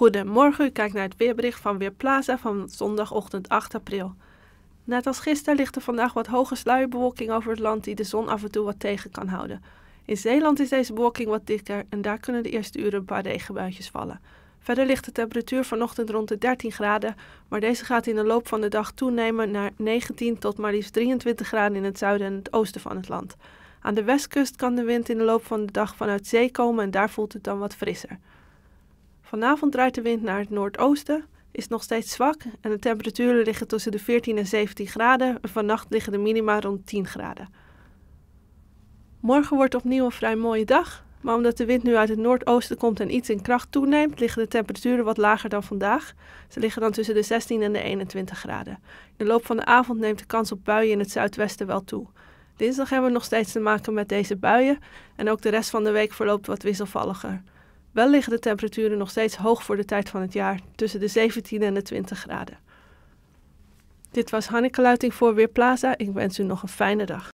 Goedemorgen, u kijkt naar het weerbericht van Weerplaza van zondagochtend 8 april. Net als gisteren ligt er vandaag wat hoge sluierbewolking over het land die de zon af en toe wat tegen kan houden. In Zeeland is deze bewolking wat dikker en daar kunnen de eerste uren een paar regenbuitjes vallen. Verder ligt de temperatuur vanochtend rond de 13 graden, maar deze gaat in de loop van de dag toenemen naar 19 tot maar liefst 23 graden in het zuiden en het oosten van het land. Aan de westkust kan de wind in de loop van de dag vanuit zee komen en daar voelt het dan wat frisser. Vanavond draait de wind naar het noordoosten, is nog steeds zwak en de temperaturen liggen tussen de 14 en 17 graden. En vannacht liggen de minima rond 10 graden. Morgen wordt opnieuw een vrij mooie dag, maar omdat de wind nu uit het noordoosten komt en iets in kracht toeneemt, liggen de temperaturen wat lager dan vandaag. Ze liggen dan tussen de 16 en de 21 graden. In de loop van de avond neemt de kans op buien in het zuidwesten wel toe. Dinsdag hebben we nog steeds te maken met deze buien en ook de rest van de week verloopt wat wisselvalliger. Wel liggen de temperaturen nog steeds hoog voor de tijd van het jaar, tussen de 17 en de 20 graden. Dit was Hanneke Luiting voor Weerplaza. Ik wens u nog een fijne dag.